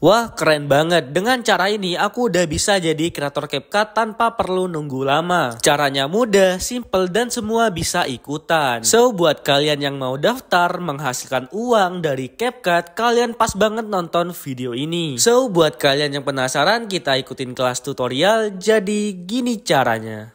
Wah keren banget, dengan cara ini aku udah bisa jadi kreator CapCut tanpa perlu nunggu lama. Caranya mudah, simple, dan semua bisa ikutan. So buat kalian yang mau daftar menghasilkan uang dari CapCut, kalian pas banget nonton video ini. So buat kalian yang penasaran, kita ikutin kelas tutorial, jadi gini caranya.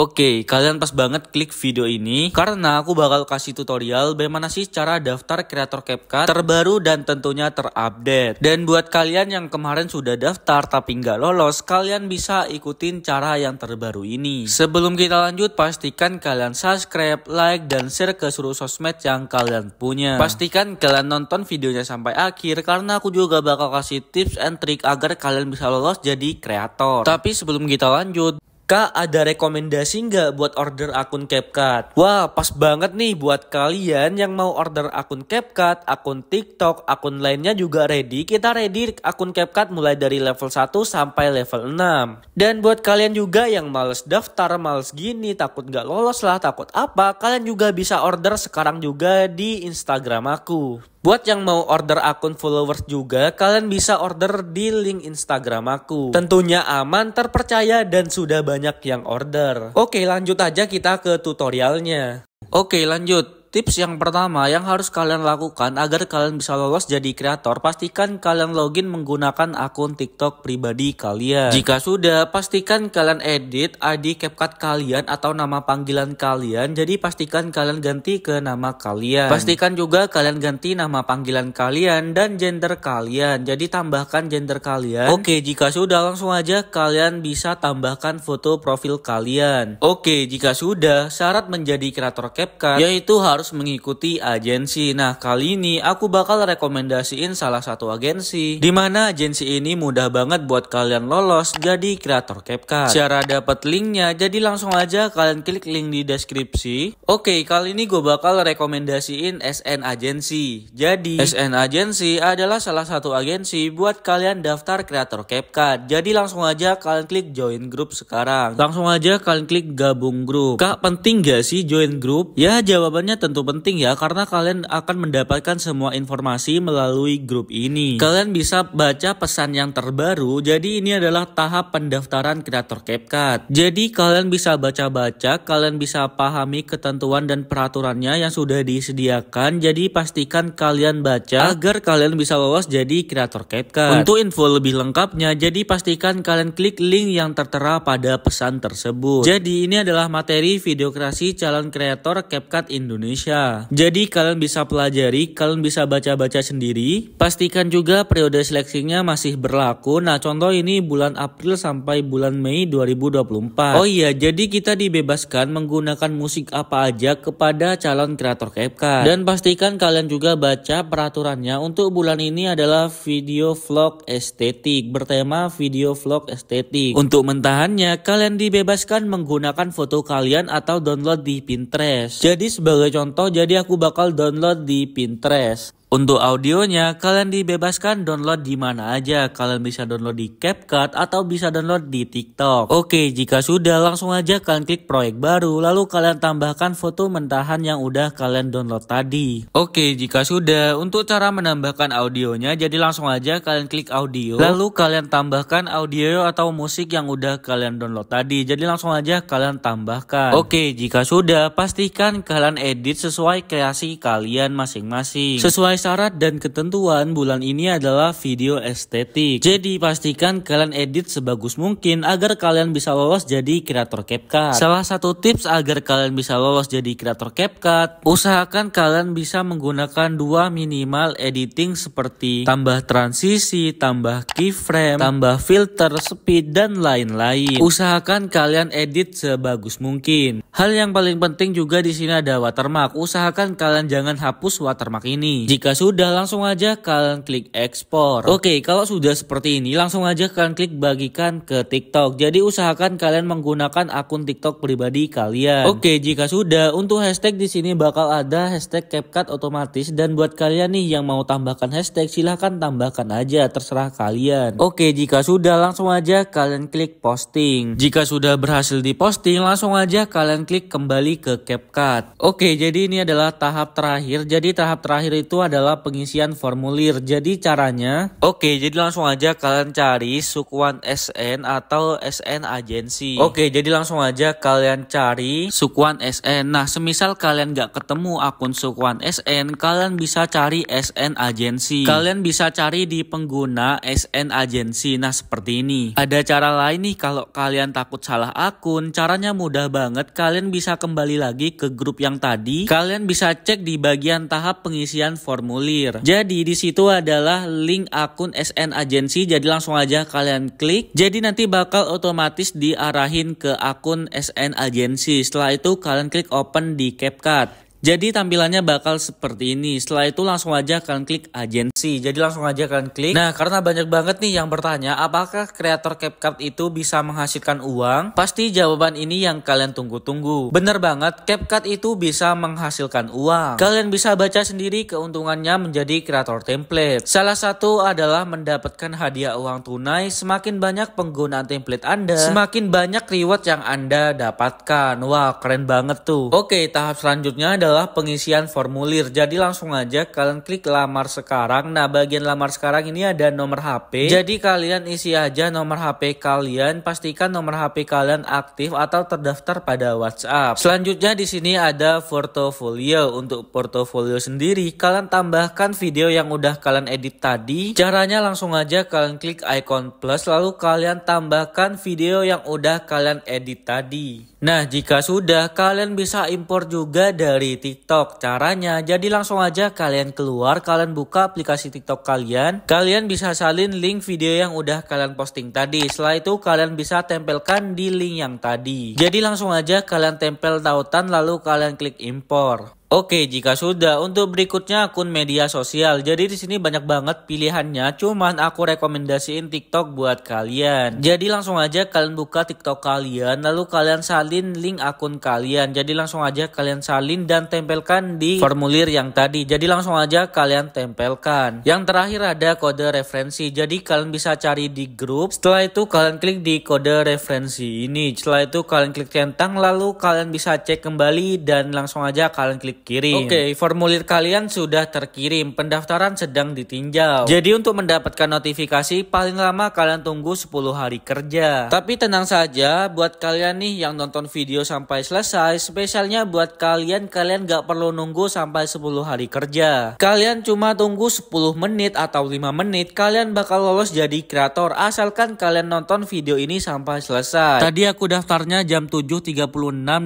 Oke, kalian pas banget klik video ini karena aku bakal kasih tutorial bagaimana sih cara daftar kreator CapCut terbaru dan tentunya terupdate. Dan buat kalian yang kemarin sudah daftar tapi nggak lolos, kalian bisa ikutin cara yang terbaru ini. Sebelum kita lanjut, pastikan kalian subscribe, like, dan share ke seluruh sosmed yang kalian punya. Pastikan kalian nonton videonya sampai akhir karena aku juga bakal kasih tips and trick agar kalian bisa lolos jadi kreator. Tapi sebelum kita lanjut, Kak, ada rekomendasi nggak buat order akun CapCut? Wah, pas banget nih buat kalian yang mau order akun CapCut, akun TikTok, akun lainnya juga ready. Kita ready akun CapCut mulai dari level 1 sampai level 6. Dan buat kalian juga yang males daftar, males gini, takut nggak lolos lah, takut apa, kalian juga bisa order sekarang juga di Instagram aku. Buat yang mau order akun followers juga, kalian bisa order di link Instagram aku. Tentunya aman, terpercaya, dan sudah banyak yang order. Oke lanjut aja kita ke tutorialnya. Oke lanjut. Tips yang pertama yang harus kalian lakukan agar kalian bisa lolos jadi kreator, pastikan kalian login menggunakan akun TikTok pribadi kalian. Jika sudah, pastikan kalian edit ID CapCut kalian atau nama panggilan kalian, jadi pastikan kalian ganti ke nama kalian. Pastikan juga kalian ganti nama panggilan kalian dan gender kalian, jadi tambahkan gender kalian. Oke, jika sudah langsung aja kalian bisa tambahkan foto profil kalian. Oke, jika sudah, syarat menjadi kreator CapCut yaitu harus harus mengikuti agensi. Nah, kali ini aku bakal rekomendasiin salah satu agensi. Dimana agensi ini mudah banget buat kalian lolos jadi kreator CapCut. Cara dapat linknya, jadi langsung aja kalian klik link di deskripsi. Oke, kali ini gue bakal rekomendasiin SN Agency. Jadi, SN Agency adalah salah satu agensi buat kalian daftar kreator CapCut. Jadi langsung aja kalian klik join grup sekarang. Langsung aja kalian klik gabung grup. Kak, penting gak sih join grup? Ya, jawabannya tentu tentu penting ya karena kalian akan mendapatkan semua informasi melalui grup ini. Kalian bisa baca pesan yang terbaru. Jadi ini adalah tahap pendaftaran kreator CapCut. Jadi kalian bisa baca-baca, kalian bisa pahami ketentuan dan peraturannya yang sudah disediakan. Jadi pastikan kalian baca agar kalian bisa lolos jadi kreator CapCut. Untuk info lebih lengkapnya, jadi pastikan kalian klik link yang tertera pada pesan tersebut. Jadi ini adalah materi video kreasi calon kreator CapCut Indonesia. Indonesia. Jadi kalian bisa pelajari, kalian bisa baca-baca sendiri. Pastikan juga periode seleksinya masih berlaku. Nah, contoh ini bulan April sampai bulan Mei 2024. Oh iya, jadi kita dibebaskan menggunakan musik apa aja kepada calon kreator CapCut. Dan pastikan kalian juga baca peraturannya untuk bulan ini adalah video vlog estetik bertema video vlog estetik. Untuk mentahannya, kalian dibebaskan menggunakan foto kalian atau download di Pinterest. Jadi sebagai contoh contoh jadi aku bakal download di Pinterest untuk audionya, kalian dibebaskan download di mana aja. Kalian bisa download di CapCut atau bisa download di TikTok. Oke, jika sudah langsung aja kalian klik proyek baru, lalu kalian tambahkan foto mentahan yang udah kalian download tadi. Oke, jika sudah, untuk cara menambahkan audionya, jadi langsung aja kalian klik audio, lalu kalian tambahkan audio atau musik yang udah kalian download tadi. Jadi langsung aja kalian tambahkan. Oke, jika sudah, pastikan kalian edit sesuai kreasi kalian masing-masing. Sesuai syarat dan ketentuan bulan ini adalah video estetik. Jadi pastikan kalian edit sebagus mungkin agar kalian bisa lolos jadi kreator CapCut. Salah satu tips agar kalian bisa lolos jadi kreator CapCut, usahakan kalian bisa menggunakan dua minimal editing seperti tambah transisi, tambah keyframe, tambah filter, speed, dan lain-lain. Usahakan kalian edit sebagus mungkin. Hal yang paling penting juga di sini ada watermark. Usahakan kalian jangan hapus watermark ini. Jika jika sudah, langsung aja kalian klik ekspor. Oke, kalau sudah seperti ini, langsung aja kalian klik bagikan ke TikTok. Jadi usahakan kalian menggunakan akun TikTok pribadi kalian. Oke, jika sudah, untuk hashtag di sini bakal ada hashtag CapCut otomatis dan buat kalian nih yang mau tambahkan hashtag silahkan tambahkan aja, terserah kalian. Oke, jika sudah, langsung aja kalian klik posting. Jika sudah berhasil diposting, langsung aja kalian klik kembali ke CapCut. Oke, jadi ini adalah tahap terakhir. Jadi tahap terakhir itu adalah adalah pengisian formulir. Jadi caranya... Oke, jadi langsung aja kalian cari sukuan SN atau SN agensi. Oke, jadi langsung aja kalian cari sukuan SN. Nah, semisal kalian nggak ketemu akun sukuan SN, kalian bisa cari SN agensi. Kalian bisa cari di pengguna SN agensi. Nah, seperti ini. Ada cara lain nih kalau kalian takut salah akun. Caranya mudah banget. Kalian bisa kembali lagi ke grup yang tadi. Kalian bisa cek di bagian tahap pengisian formulir formulir. Jadi di situ adalah link akun SN agensi jadi langsung aja kalian klik. Jadi nanti bakal otomatis diarahin ke akun SN agensi. Setelah itu kalian klik open di CapCut. Jadi tampilannya bakal seperti ini. Setelah itu langsung aja kalian klik agensi. Jadi langsung aja kalian klik. Nah, karena banyak banget nih yang bertanya, apakah kreator CapCut itu bisa menghasilkan uang? Pasti jawaban ini yang kalian tunggu-tunggu. Bener banget, CapCut itu bisa menghasilkan uang. Kalian bisa baca sendiri keuntungannya menjadi kreator template. Salah satu adalah mendapatkan hadiah uang tunai. Semakin banyak penggunaan template Anda, semakin banyak reward yang Anda dapatkan. Wah, keren banget tuh. Oke, tahap selanjutnya adalah adalah pengisian formulir. Jadi langsung aja kalian klik lamar sekarang. Nah, bagian lamar sekarang ini ada nomor HP. Jadi kalian isi aja nomor HP kalian. Pastikan nomor HP kalian aktif atau terdaftar pada WhatsApp. Selanjutnya di sini ada portofolio. Untuk portofolio sendiri, kalian tambahkan video yang udah kalian edit tadi. Caranya langsung aja kalian klik icon plus lalu kalian tambahkan video yang udah kalian edit tadi. Nah, jika sudah, kalian bisa impor juga dari TikTok. Caranya jadi langsung aja kalian keluar, kalian buka aplikasi TikTok kalian. Kalian bisa salin link video yang udah kalian posting tadi. Setelah itu kalian bisa tempelkan di link yang tadi. Jadi langsung aja kalian tempel tautan lalu kalian klik import. Oke, jika sudah, untuk berikutnya akun media sosial. Jadi di sini banyak banget pilihannya, cuman aku rekomendasiin TikTok buat kalian. Jadi langsung aja kalian buka TikTok kalian, lalu kalian salin link akun kalian. Jadi langsung aja kalian salin dan tempelkan di formulir yang tadi. Jadi langsung aja kalian tempelkan. Yang terakhir ada kode referensi. Jadi kalian bisa cari di grup. Setelah itu kalian klik di kode referensi ini. Setelah itu kalian klik centang, lalu kalian bisa cek kembali dan langsung aja kalian klik kirim. Oke, okay, formulir kalian sudah terkirim. Pendaftaran sedang ditinjau. Jadi untuk mendapatkan notifikasi paling lama kalian tunggu 10 hari kerja. Tapi tenang saja, buat kalian nih yang nonton video sampai selesai, spesialnya buat kalian, kalian gak perlu nunggu sampai 10 hari kerja. Kalian cuma tunggu 10 menit atau 5 menit, kalian bakal lolos jadi kreator asalkan kalian nonton video ini sampai selesai. Tadi aku daftarnya jam 7.36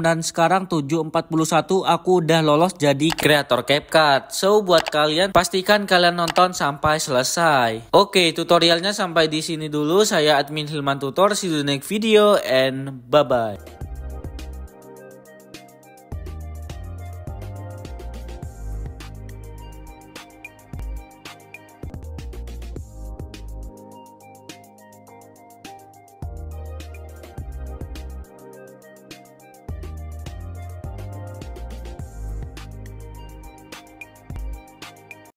dan sekarang 7.41 aku udah lolos lolos jadi kreator CapCut. So buat kalian pastikan kalian nonton sampai selesai. Oke, tutorialnya sampai di sini dulu. Saya admin Hilman Tutor. See you next video and bye bye.